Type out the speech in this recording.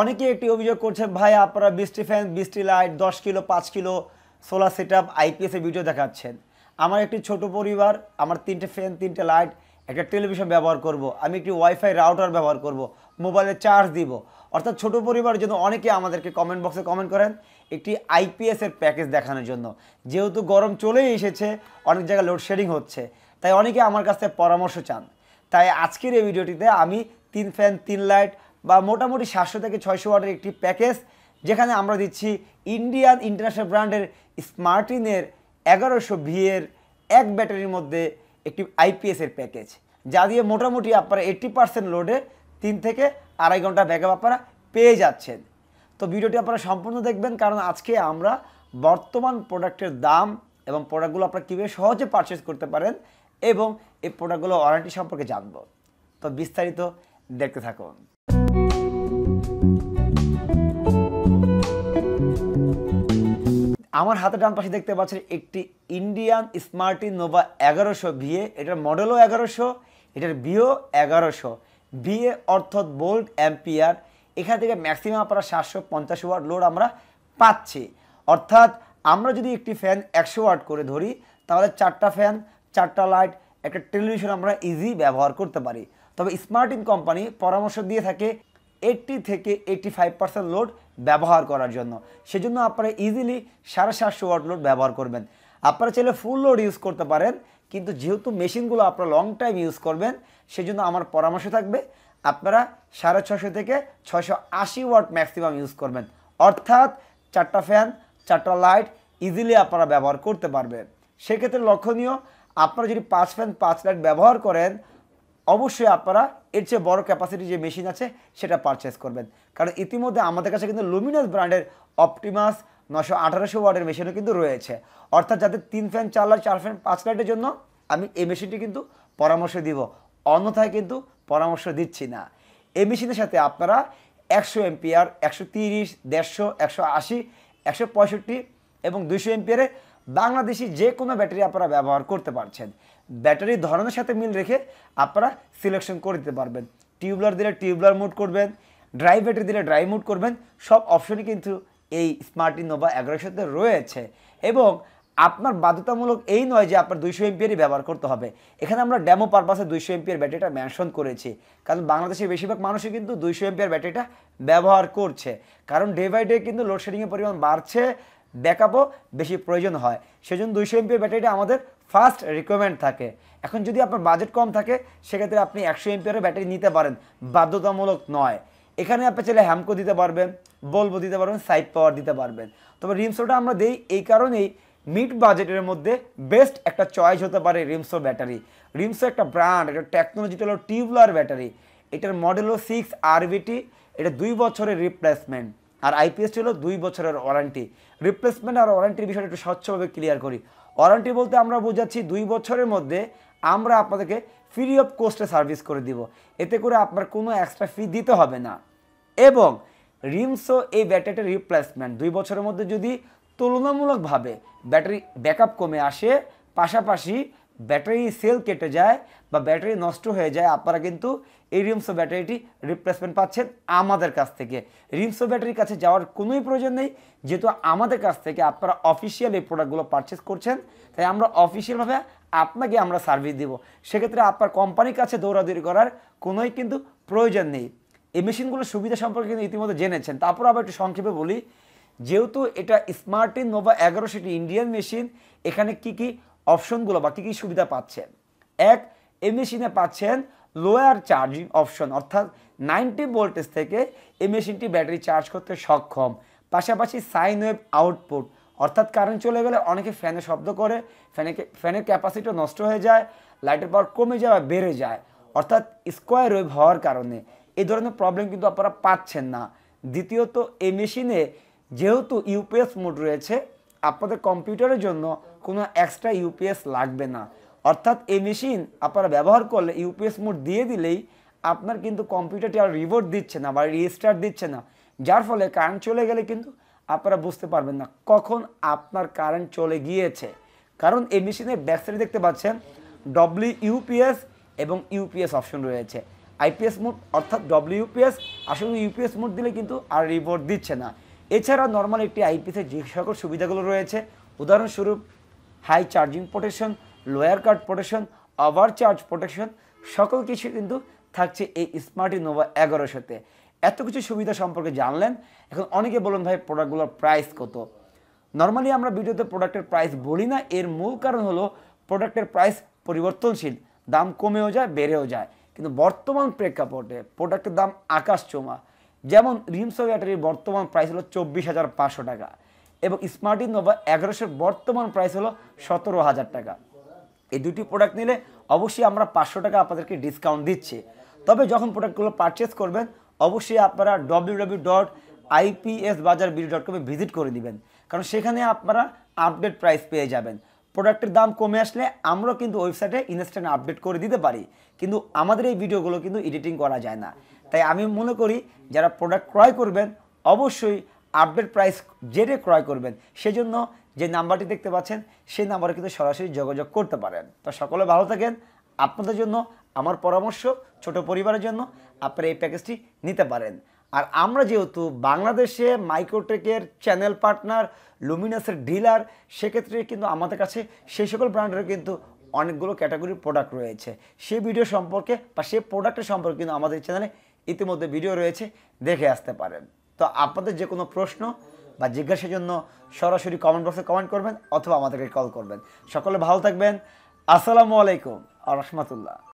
অনেকে একটি অভিযোগ করছে ভাই আপনারা বৃষ্টি ফ্যান বৃষ্টি লাইট দশ কিলো পাঁচ কিলো সোলার সেট আপ আইপিএসের ভিডিও দেখাচ্ছেন আমার একটি ছোট পরিবার আমার তিনটে ফ্যান তিনটে লাইট একটা টেলিভিশন ব্যবহার করব। আমি একটি ওয়াইফাই রাউটার ব্যবহার করব। মোবাইলে চার্জ দিব অর্থাৎ ছোট পরিবারের জন্য অনেকে আমাদেরকে কমেন্ট বক্সে কমেন্ট করেন একটি আইপিএসের প্যাকেজ দেখানোর জন্য যেহেতু গরম চলেই এসেছে অনেক জায়গায় লোডশেডিং হচ্ছে তাই অনেকে আমার কাছ থেকে পরামর্শ চান তাই আজকের এই ভিডিওটিতে আমি তিন ফ্যান তিন লাইট বা মোটামুটি সাতশো থেকে ছয়শো ওয়াটের একটি প্যাকেজ যেখানে আমরা দিচ্ছি ইন্ডিয়ান ইন্টারন্যাশনাল ব্র্যান্ডের স্মার্টিনের এগারোশো ভিয়ের এক ব্যাটারির মধ্যে একটি আইপিএসের প্যাকেজ যা দিয়ে মোটামুটি আপনারা এইট্টি পার্সেন্ট লোডে তিন থেকে আড়াই ঘন্টা ব্যাকআপ আপনারা পেয়ে যাচ্ছেন তো ভিডিওটি আপনারা সম্পূর্ণ দেখবেন কারণ আজকে আমরা বর্তমান প্রোডাক্টের দাম এবং প্রোডাক্টগুলো আপনারা কীভাবে সহজে পারচেস করতে পারেন এবং এই প্রোডাক্টগুলো ওয়ারেন্টি সম্পর্কে জানব তো বিস্তারিত দেখতে থাকুন আমার হাতে ডান পাশে দেখতে পাচ্ছেন একটি ইন্ডিয়ান স্মার্টি নোভা এগারোশো বিএ এটার মডেলও এগারোশো এটার বিও এগারোশো বিএ অর্থাৎ বোল্ট অ্যাম্পিয়ার এখান থেকে ম্যাক্সিমাম আপনারা সাতশো পঞ্চাশ ওয়াট লোড আমরা পাচ্ছি অর্থাৎ আমরা যদি একটি ফ্যান একশো ওয়াট করে ধরি তাহলে চারটা ফ্যান চারটা লাইট একটা টেলিভিশন আমরা ইজি ব্যবহার করতে পারি তবে স্মার্টিং কোম্পানি পরামর্শ দিয়ে থাকে এইট্টি থেকে এইটটি ফাইভ পার্সেন্ট লোড ব্যবহার করার জন্য সেজন্য আপনারা ইজিলি সাড়ে সাতশো ওয়াট লোড ব্যবহার করবেন আপনারা চাইলে ফুল লোড ইউজ করতে পারেন কিন্তু যেহেতু মেশিনগুলো আপনারা লং টাইম ইউজ করবেন সেজন্য আমার পরামর্শ থাকবে আপনারা সাড়ে ছশো থেকে ছশো আশি ওয়াট ম্যাক্সিমাম ইউজ করবেন অর্থাৎ চারটা ফ্যান চারটা লাইট ইজিলি আপনারা ব্যবহার করতে পারবেন সেক্ষেত্রে লক্ষণীয় আপনারা যদি পাঁচ ফ্যান পাঁচ লাইট ব্যবহার করেন অবশ্যই আপনারা এর চেয়ে বড় ক্যাপাসিটি যে মেশিন আছে সেটা পারচেস করবেন কারণ ইতিমধ্যে আমাদের কাছে কিন্তু লুমিনাস ব্র্যান্ডের অপটিমাস নশো আঠারোশো ওয়ার্ডের মেশিনও কিন্তু রয়েছে অর্থাৎ যাদের তিন ফ্যান চার লাইট চার ফ্যান পাঁচ লাইটের জন্য আমি এই মেশিনটি কিন্তু পরামর্শ দিব অন্যথায় কিন্তু পরামর্শ দিচ্ছি না এই মেশিনের সাথে আপনারা একশো এমপিআর একশো তিরিশ দেড়শো একশো আশি একশো পঁয়ষট্টি এবং দুইশো এমপিআরে বাংলাদেশি যে কোনো ব্যাটারি আপনারা ব্যবহার করতে পারছেন ব্যাটারির ধরনের সাথে মিল রেখে আপনারা সিলেকশন করে দিতে পারবেন টিউবলার দিলে টিউবলার মুড করবেন ড্রাই ব্যাটারি দিলে ড্রাই মুড করবেন সব অপশনই কিন্তু এই স্মার্ট ইনোভা এগারোশোতে রয়েছে এবং আপনার বাধ্যতামূলক এই নয় যে আপনার দুইশো এমপিয়ারই ব্যবহার করতে হবে এখানে আমরা ডেমো পারপাসে দুইশো এমপিয়ার ব্যাটারিটা মেনশন করেছি কারণ বাংলাদেশের বেশিরভাগ মানুষই কিন্তু দুইশো এমপিয়ার ব্যাটারিটা ব্যবহার করছে কারণ ডে বাই ডে কিন্তু লোডশেডিংয়ের পরিমাণ বাড়ছে ব্যাকআপও বেশি প্রয়োজন হয় সেজন্য দুইশো এমপির ব্যাটারিটা আমাদের ফার্স্ট রিকোয়ারমেন্ট থাকে এখন যদি আপনার বাজেট কম থাকে সেক্ষেত্রে আপনি একশো এমপিয়ারের ব্যাটারি নিতে পারেন বাধ্যতামূলক নয় এখানে আপনি চাইলে হ্যামকো দিতে পারবেন বলবো দিতে পারবেন সাইড পাওয়ার দিতে পারবেন তবে রিমসোটা আমরা দিই এই কারণেই মিড বাজেটের মধ্যে বেস্ট একটা চয়েস হতে পারে রিমসো ব্যাটারি রিমসো একটা ব্র্যান্ড এটা টেকনোলজিটা হলো টিউবলার ব্যাটারি এটার মডেল হলো সিক্স আরবিটি এটা দুই বছরের রিপ্লেসমেন্ট আর আইপিএসটি হলো দুই বছরের ওয়ারেন্টি রিপ্লেসমেন্ট আর ওয়ারেন্টির বিষয়টা একটু স্বচ্ছভাবে ক্লিয়ার করি ওয়ারেন্টি বলতে আমরা বোঝাচ্ছি দুই বছরের মধ্যে আমরা আপনাদেরকে ফ্রি অফ কোস্টে সার্ভিস করে দিব এতে করে আপনার কোনো এক্সট্রা ফি দিতে হবে না এবং রিমসও এই ব্যাটারিটার রিপ্লেসমেন্ট দুই বছরের মধ্যে যদি তুলনামূলকভাবে ব্যাটারি ব্যাকআপ কমে আসে পাশাপাশি ব্যাটারি সেল কেটে যায় বা ব্যাটারি নষ্ট হয়ে যায় আপনারা কিন্তু এই রিমসো ব্যাটারিটি রিপ্লেসমেন্ট পাচ্ছেন আমাদের কাছ থেকে রিমসো ব্যাটারির কাছে যাওয়ার কোনোই প্রয়োজন নেই যেহেতু আমাদের কাছ থেকে আপনারা অফিসিয়াল এই প্রোডাক্টগুলো পারচেস করছেন তাই আমরা অফিসিয়ালভাবে আপনাকে আমরা সার্ভিস দেবো সেক্ষেত্রে আপনার কোম্পানির কাছে দৌড়াদৌড়ি করার কোনোই কিন্তু প্রয়োজন নেই এই মেশিনগুলোর সুবিধা সম্পর্কে কিন্তু ইতিমধ্যে জেনেছেন তারপর আবার একটু সংক্ষেপে বলি যেহেতু এটা স্মার্টিন নোভা এগারো সেটি ইন্ডিয়ান মেশিন এখানে কি কি অপশনগুলো বা কী কী সুবিধা পাচ্ছেন এক এই মেশিনে পাচ্ছেন লোয়ার চার্জিং অপশন অর্থাৎ নাইনটি ভোল্টেজ থেকে এ মেশিনটি ব্যাটারি চার্জ করতে সক্ষম পাশাপাশি সাইন ওয়েভ আউটপুট অর্থাৎ কারেন্ট চলে গেলে অনেকে ফ্যানে শব্দ করে ফ্যানে ফ্যানের ক্যাপাসিটিও নষ্ট হয়ে যায় লাইটের পাওয়ার কমে যায় বা বেড়ে যায় অর্থাৎ স্কোয়ার ওয়েভ হওয়ার কারণে এই ধরনের প্রবলেম কিন্তু আপনারা পাচ্ছেন না দ্বিতীয়ত এই মেশিনে যেহেতু ইউপিএস মোড রয়েছে আপনাদের কম্পিউটারের জন্য কোনো এক্সট্রা ইউপিএস লাগবে না অর্থাৎ এই মেশিন আপনারা ব্যবহার করলে ইউপিএস মোড দিয়ে দিলেই আপনার কিন্তু কম্পিউটারটি আর রিভোর্ট দিচ্ছে না বা রিস্টার্ট দিচ্ছে না যার ফলে কারেন্ট চলে গেলে কিন্তু আপনারা বুঝতে পারবেন না কখন আপনার কারেন্ট চলে গিয়েছে কারণ এই মেশিনের ব্যাকসাইডে দেখতে পাচ্ছেন ডব্লিউ ইউপিএস এবং ইউপিএস অপশন রয়েছে আইপিএস মোড অর্থাৎ ডব্লিউ ইউপিএস আসলে ইউপিএস মোড দিলে কিন্তু আর রিভোর্ট দিচ্ছে না এছাড়া নর্মাল একটি আইপিসে যে সকল সুবিধাগুলো রয়েছে উদাহরণস্বরূপ high charging protection lower cut protection over charge protection সকল কিছু কিন্তু থাকছে এই স্মার্ট ইনোভা সাথে এত কিছু সুবিধা সম্পর্কে জানলেন এখন অনেকে বলুন ভাই প্রোডাক্টগুলোর প্রাইস কত নর্মালি আমরা ভিডিওতে প্রোডাক্টের প্রাইস বলি না এর মূল কারণ হলো প্রোডাক্টের প্রাইস পরিবর্তনশীল দাম কমেও যায় বেড়েও যায় কিন্তু বর্তমান প্রেক্ষাপটে প্রোডাক্টের দাম আকাশ চোমা যেমন রিমসো ব্যাটারির বর্তমান প্রাইস হলো চব্বিশ হাজার পাঁচশো টাকা এবং স্মার্ট ইনোভা এগারোশোর বর্তমান প্রাইস হলো সতেরো হাজার টাকা এই দুটি প্রোডাক্ট নিলে অবশ্যই আমরা পাঁচশো টাকা আপনাদেরকে ডিসকাউন্ট দিচ্ছি তবে যখন প্রোডাক্টগুলো পারচেস করবেন অবশ্যই আপনারা W W dot IPS Bazar BD dot কমে ভিজিট করে দিবেন কারণ সেখানে আপনারা আপডেট প্রাইস পেয়ে যাবেন প্রোডাক্টের দাম কমে আসলে আমরা কিন্তু ওয়েবসাইটে ইনস্ট্যান্ট আপডেট করে দিতে পারি কিন্তু আমাদের এই ভিডিওগুলো কিন্তু এডিটিং করা যায় না তাই আমি মনে করি যারা প্রোডাক্ট ক্রয় করবেন অবশ্যই আপডেট প্রাইস জেনে ক্রয় করবেন সেজন্য যে নাম্বারটি দেখতে পাচ্ছেন সেই নাম্বারে কিন্তু সরাসরি যোগাযোগ করতে পারেন তো সকলে ভালো থাকেন আপনাদের জন্য আমার পরামর্শ ছোট পরিবারের জন্য আপনারা এই প্যাকেজটি নিতে পারেন আর আমরা যেহেতু বাংলাদেশে মাইক্রোটেকের চ্যানেল পার্টনার লুমিনাসের ডিলার সেক্ষেত্রে কিন্তু আমাদের কাছে সেই সকল ব্র্যান্ডের কিন্তু অনেকগুলো ক্যাটাগরির প্রোডাক্ট রয়েছে সে ভিডিও সম্পর্কে বা সে প্রোডাক্টের সম্পর্কে কিন্তু আমাদের চ্যানেলে ইতিমধ্যে ভিডিও রয়েছে দেখে আসতে পারেন তো আপনাদের যে কোনো প্রশ্ন বা জিজ্ঞাসার জন্য সরাসরি কমেন্ট বক্সে কমেন্ট করবেন অথবা আমাদেরকে কল করবেন সকলে ভালো থাকবেন আসসালামু আলাইকুম আর রহমতুল্লাহ